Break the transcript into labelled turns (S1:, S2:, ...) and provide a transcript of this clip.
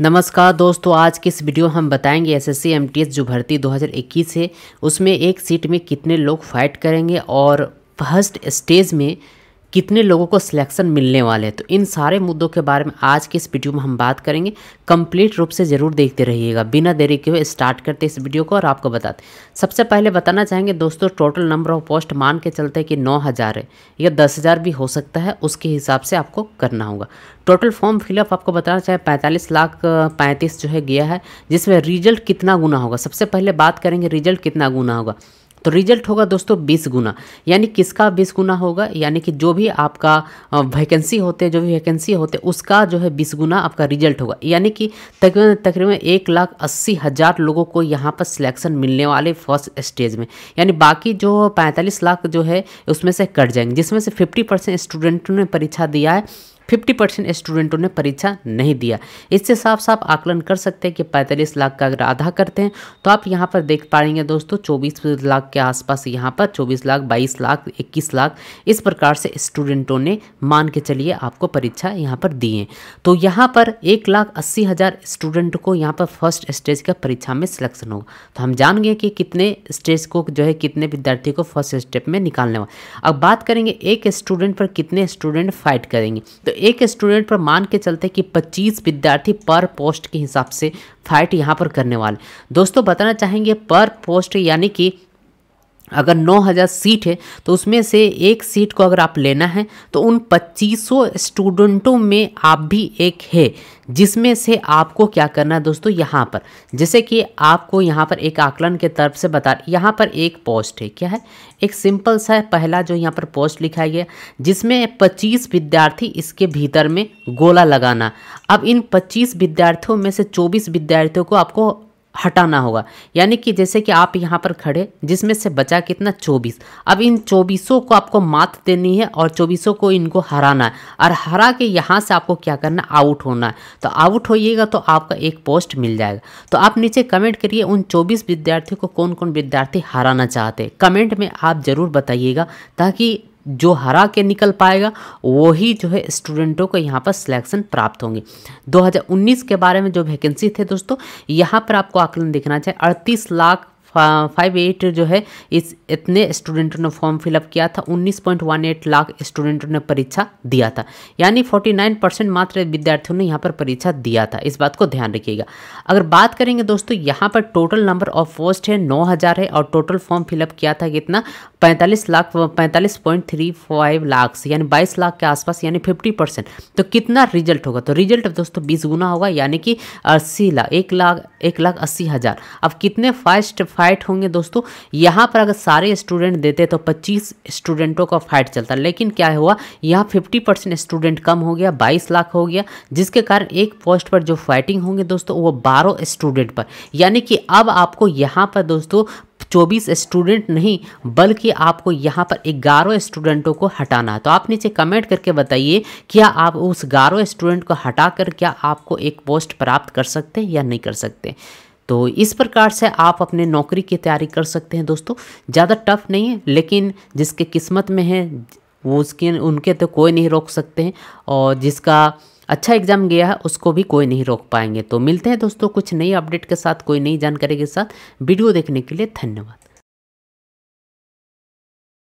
S1: नमस्कार दोस्तों आज के इस वीडियो हम बताएंगे एसएससी एमटीएस जो भर्ती 2021 है उसमें एक सीट में कितने लोग फाइट करेंगे और फर्स्ट स्टेज में कितने लोगों को सिलेक्शन मिलने वाले हैं तो इन सारे मुद्दों के बारे में आज के इस वीडियो में हम बात करेंगे कंप्लीट रूप से ज़रूर देखते रहिएगा बिना देरी के हुए स्टार्ट करते इस वीडियो को और आपको बताते सबसे पहले बताना चाहेंगे दोस्तों टोटल नंबर ऑफ पोस्ट मान के चलते हैं कि नौ हज़ार है या दस हज़ार भी हो सकता है उसके हिसाब से आपको करना होगा टोटल फॉर्म फिलअप आपको बताना चाहे पैंतालीस लाख पैंतीस जो है गया है जिसमें रिजल्ट कितना गुना होगा सबसे पहले बात करेंगे रिजल्ट कितना गुना होगा तो रिजल्ट होगा दोस्तों बीस गुना यानी किसका बीस गुना होगा यानी कि जो भी आपका वैकेंसी होते हैं जो भी वैकेंसी होते हैं उसका जो है बीस गुना आपका रिजल्ट होगा यानी कि तकरीबन तकरीबन एक लाख अस्सी हज़ार लोगों को यहाँ पर सिलेक्शन मिलने वाले फर्स्ट स्टेज में यानी बाकी जो पैंतालीस लाख जो है उसमें से कट जाएंगे जिसमें से फिफ्टी परसेंट स्टूडेंटों ने परीक्षा दिया है 50 परसेंट स्टूडेंटों ने परीक्षा नहीं दिया इससे साफ साफ आकलन कर सकते हैं कि 45 लाख का अगर आधा करते हैं तो आप यहाँ पर देख पाएंगे दोस्तों 24 लाख के आसपास यहाँ पर 24 लाख 22 लाख 21 लाख इस प्रकार से स्टूडेंटों ने मान के चलिए आपको परीक्षा यहाँ पर दिए तो यहाँ पर एक लाख अस्सी हज़ार स्टूडेंट को यहाँ पर फर्स्ट स्टेज का परीक्षा में सिलेक्शन होगा तो हम जान गए कि कितने स्टेज को जो है कितने विद्यार्थी को फर्स्ट स्टेप में निकालने वाला अब बात करेंगे एक स्टूडेंट पर कितने स्टूडेंट फाइट करेंगे तो एक स्टूडेंट पर मान के चलते कि 25 विद्यार्थी पर पोस्ट के हिसाब से फाइट यहाँ पर करने वाले दोस्तों बताना चाहेंगे पर पोस्ट यानी कि अगर 9000 सीट है तो उसमें से एक सीट को अगर आप लेना है तो उन 2500 स्टूडेंटों में आप भी एक है जिसमें से आपको क्या करना है दोस्तों यहाँ पर जैसे कि आपको यहाँ पर एक आकलन के तरफ से बता यहाँ पर एक पोस्ट है क्या है एक सिंपल सा है पहला जो यहाँ पर पोस्ट लिखा गया जिसमें 25 विद्यार्थी इसके भीतर में गोला लगाना अब इन 25 विद्यार्थियों में से 24 विद्यार्थियों को आपको हटाना होगा यानी कि जैसे कि आप यहाँ पर खड़े जिसमें से बचा कितना चौबीस अब इन चौबीसों को आपको मात देनी है और चौबीसों को इनको हराना है और हरा के यहाँ से आपको क्या करना है आउट होना है तो आउट होइएगा तो आपका एक पोस्ट मिल जाएगा तो आप नीचे कमेंट करिए उन चौबीस विद्यार्थियों को कौन कौन विद्यार्थी हराना चाहते कमेंट में आप ज़रूर बताइएगा ताकि जो हरा के निकल पाएगा वही जो है स्टूडेंटों को यहाँ पर सिलेक्शन प्राप्त होंगे 2019 के बारे में जो वैकेंसी थे दोस्तों यहाँ पर आपको आकलन देखना चाहिए अड़तीस लाख फाइव एट जो है इस इतने स्टूडेंटों ने फॉर्म फिलअप किया था 19.18 लाख स्टूडेंटों ने परीक्षा दिया था यानी 49 परसेंट मात्र विद्यार्थियों ने यहाँ पर परीक्षा दिया था इस बात को ध्यान रखिएगा अगर बात करेंगे दोस्तों यहाँ पर टोटल नंबर ऑफ पोस्ट है 9000 है और टोटल फॉर्म फिलअप किया था कितना पैंतालीस लाख फाइव लाख यानी बाईस लाख के आसपास यानी फिफ्टी परसेंट तो कितना रिजल्ट होगा तो रिजल्ट दोस्तों बीस गुना होगा यानी कि अस्सी लाख एक लाख एक लाख अस्सी हज़ार अब कितने फास्ट फाइट होंगे दोस्तों यहाँ पर अगर सारे स्टूडेंट देते तो पच्चीस स्टूडेंटों का फाइट चलता लेकिन क्या हुआ यहाँ फिफ्टी परसेंट स्टूडेंट कम हो गया बाईस लाख हो गया जिसके कारण एक पोस्ट पर जो फाइटिंग होंगे दोस्तों वो बारह स्टूडेंट पर यानी कि अब आपको यहाँ पर दोस्तों चौबीस स्टूडेंट नहीं बल्कि आपको यहाँ पर ग्यारह स्टूडेंटों को हटाना है तो आप नीचे कमेंट करके बताइए क्या आप उस ग्यारह स्टूडेंट को हटाकर क्या आपको एक पोस्ट प्राप्त कर सकते हैं या नहीं कर सकते तो इस प्रकार से आप अपने नौकरी की तैयारी कर सकते हैं दोस्तों ज़्यादा टफ नहीं है लेकिन जिसके किस्मत में है वो उसके उनके तो कोई नहीं रोक सकते हैं और जिसका अच्छा एग्जाम गया है उसको भी कोई नहीं रोक पाएंगे तो मिलते हैं दोस्तों कुछ नई अपडेट के साथ कोई नई जानकारी के साथ वीडियो देखने के लिए धन्यवाद